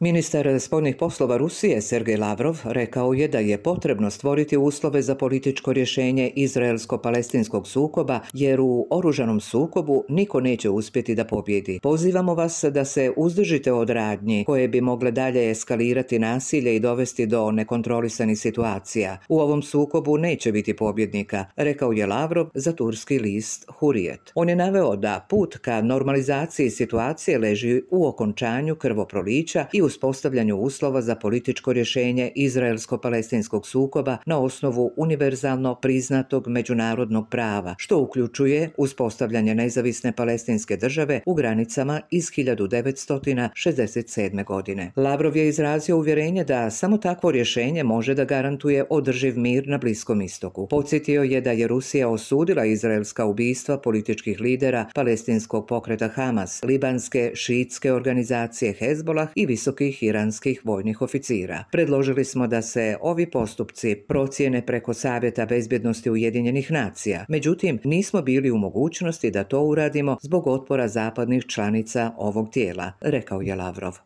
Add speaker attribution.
Speaker 1: Ministar spoljnih poslova Rusije Sergej Lavrov rekao je da je potrebno stvoriti uslove za političko rješenje izraelsko-palestinskog sukoba jer u oružanom sukobu niko neće uspjeti da pobjedi. Pozivamo vas da se uzdržite od radnji koje bi mogle dalje eskalirati nasilje i dovesti do nekontrolisanih situacija. U ovom sukobu neće biti pobjednika, rekao je Lavrov za turski list Hurijet. On je naveo da put ka normalizaciji situacije leži u okončanju krvoprolića i uspostavljanju uslova za političko rješenje izraelsko-palestinskog sukoba na osnovu univerzalno priznatog međunarodnog prava, što uključuje uspostavljanje nezavisne palestinske države u granicama iz 1967. godine. Lavrov je izrazio uvjerenje da samo takvo rješenje može da garantuje održiv mir na Bliskom istoku. Podsjetio je da je Rusija osudila izraelska ubijstva političkih lidera palestinskog pokreta Hamas, libanske šiitske organizacije Hezbolah i visoko visokih iranskih vojnih oficira. Predložili smo da se ovi postupci procijene preko Savjeta bezbjednosti Ujedinjenih nacija. Međutim, nismo bili u mogućnosti da to uradimo zbog otpora zapadnih članica ovog tijela, rekao je Lavrov.